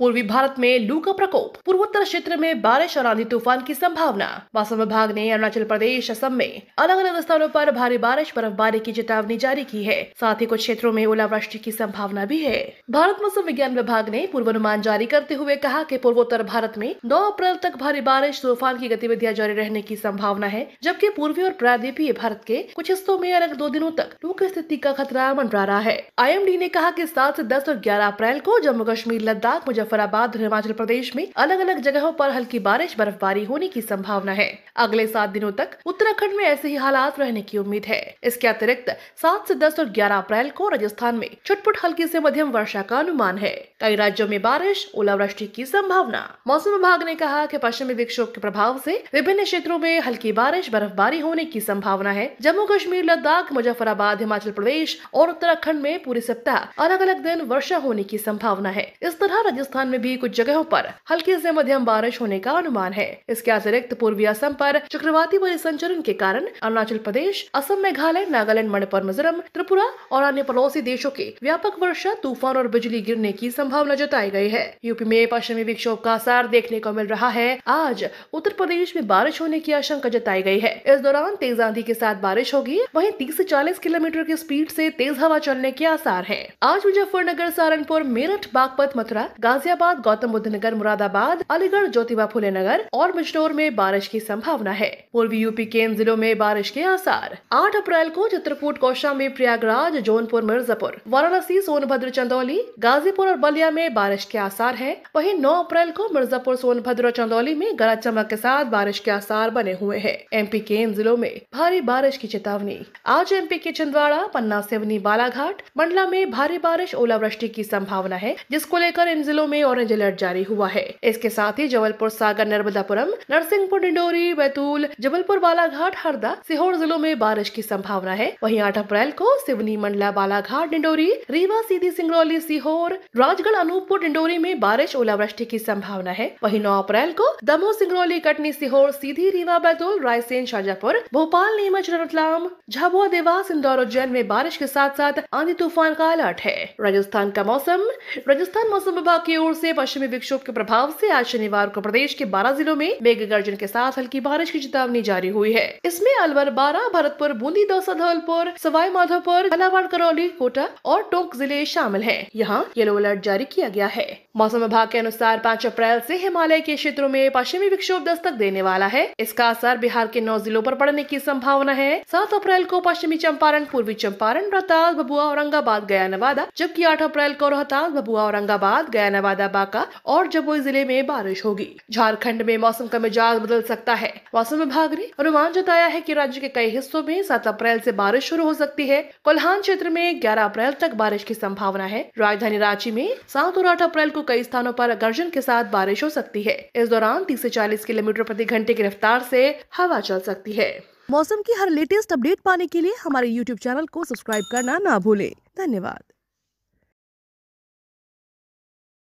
पूर्वी भारत में लू का प्रकोप पूर्वोत्तर क्षेत्र में बारिश और आंधी तूफान की संभावना मौसम विभाग ने अरुणाचल प्रदेश असम में अलग अलग स्थानों पर भारी बारिश बर्फबारी की चेतावनी जारी की है साथ ही कुछ क्षेत्रों में ओलावृष्टि की संभावना भी है भारत मौसम विज्ञान विभाग ने पूर्वानुमान जारी करते हुए कहा की पूर्वोत्तर भारत में नौ अप्रैल तक भारी बारिश तूफान की गतिविधियाँ जारी रहने की संभावना है जबकि पूर्वी और प्रायद्वीपीय भारत के कुछ हिस्सों में अलग दो दिनों तक लू की स्थिति का खतरा मंडरा रहा है आई ने कहा की सात ऐसी दस और ग्यारह अप्रैल को जम्मू कश्मीर लद्दाख मुजफ्फर मुजफ्फराबाद और हिमाचल प्रदेश में अलग अलग जगहों पर हल्की बारिश बर्फबारी होने की संभावना है अगले सात दिनों तक उत्तराखंड में ऐसे ही हालात रहने की उम्मीद है इसके अतिरिक्त सात ऐसी दस और ग्यारह अप्रैल को राजस्थान में छुटपुट हल्की ऐसी मध्यम वर्षा का अनुमान है कई राज्यों में बारिश ओलावृष्टि की संभावना मौसम विभाग ने कहा की पश्चिमी विक्षोभ के प्रभाव ऐसी विभिन्न क्षेत्रों में हल्की बारिश बर्फबारी होने की संभावना है जम्मू कश्मीर लद्दाख मुजफ्फराबाद हिमाचल प्रदेश और उत्तराखंड में पूरे सप्ताह अलग अलग दिन वर्षा होने की संभावना है इस तरह राजस्थान राजस्थान में भी कुछ जगहों पर हल्की से मध्यम बारिश होने का अनुमान है इसके अतिरिक्त पूर्वी असम पर चक्रवाती संचरण के कारण अरुणाचल प्रदेश असम मेघालय नागालैंड मणिपुर मिजोरम त्रिपुरा और अन्य पड़ोसी देशों के व्यापक वर्षा तूफान और बिजली गिरने की संभावना जताई गई है यूपी में पश्चिमी विक्षोभ का असर देखने को मिल रहा है आज उत्तर प्रदेश में बारिश होने की आशंका जताई गई है इस दौरान तेज आंधी के साथ बारिश होगी वहीं तीस ऐसी चालीस किलोमीटर की स्पीड ऐसी तेज हवा चलने के आसार है आज मुजफ्फरनगर सहारनपुर मेरठ बागपत मथुरा गाजिया गाजियाबाद गौतम बुद्ध नगर मुरादाबाद अलीगढ़ ज्योतिबा फुले नगर और बिजनौर में बारिश की संभावना है पूर्वी यूपी के इन जिलों में बारिश के आसार आठ अप्रैल को चित्रकूट कौशा में प्रयागराज जौनपुर मिर्जापुर वाराणसी सोनभद्र चंदौली गाजीपुर और बलिया में बारिश के आसार है वही नौ अप्रैल को मिर्जापुर सोनभद्र और चंदौली में गरज चमक के साथ बारिश के आसार बने हुए हैं पी के इन जिलों में भारी बारिश की चेतावनी आज पी के छिंदवाड़ा पन्ना सिवनी बालाघाट मंडला में भारी बारिश ओलावृष्टि की संभावना है जिसको लेकर इन जिलों में में ऑरेंज अलर्ट जारी हुआ है इसके साथ ही जबलपुर सागर नर्मदापुरम नरसिंहपुर डिंडोरी बैतूल जबलपुर बालाघाट हरदा सीहोर जिलों में बारिश की संभावना है वहीं 8 अप्रैल को सिवनी मंडला बालाघाट डिंडोरी रीवा सीधी सिंगरौली सीहोर राजगढ़ अनूपपुर डिंडोरी में बारिश ओलावृष्टि की संभावना है वही नौ अप्रैल को दमोह सिंगरौली कटनी सीहोर सीधी रीवा बैतूल रायसेन शाजापुर भोपाल नीमच रतलाम झाबुआ देवास इंदौर उज्जैन में बारिश के साथ साथ आंधी तूफान का अलर्ट है राजस्थान का मौसम राजस्थान मौसम विभाग की ओर से पश्चिमी विक्षोभ के प्रभाव से आज शनिवार को प्रदेश के 12 जिलों में मेघ गर्जन के साथ हल्की बारिश की चेतावनी जारी हुई है इसमें अलवर बारा भरतपुर बूंदी दौसा धौलपुर सवाई माधोपुर अलावाड़ करौली कोटा और टोंक जिले शामिल है यहाँ येलो अलर्ट जारी किया गया है मौसम विभाग के अनुसार पाँच अप्रैल ऐसी हिमालय के क्षेत्रों में पश्चिमी विक्षोभ दस्तक देने वाला है इसका असर बिहार के नौ जिलों आरोप पड़ने की संभावना है सात अप्रैल को पश्चिमी चंपारण पूर्वी चंपारण रोहतास भभुआ औरंगाबाद गया नवादा जबकि आठ अप्रैल को रोहतास भभुआ औरंगाबाद गया नवादा नवादा और जमुई जिले में बारिश होगी झारखंड में मौसम का मिजाज बदल सकता है मौसम विभाग ने अनुमान जताया है की राज्य के कई हिस्सों में सात अप्रैल ऐसी बारिश शुरू हो सकती है कोल्हान क्षेत्र में ग्यारह अप्रैल तक बारिश की संभावना है राजधानी रांची में सात और आठ अप्रैल को कई स्थानों पर गर्जन के साथ बारिश हो सकती है इस दौरान तीस ऐसी चालीस किलोमीटर प्रति घंटे की रफ्तार से हवा चल सकती है मौसम की हर लेटेस्ट अपडेट पाने के लिए हमारे YouTube चैनल को सब्सक्राइब करना ना भूलें धन्यवाद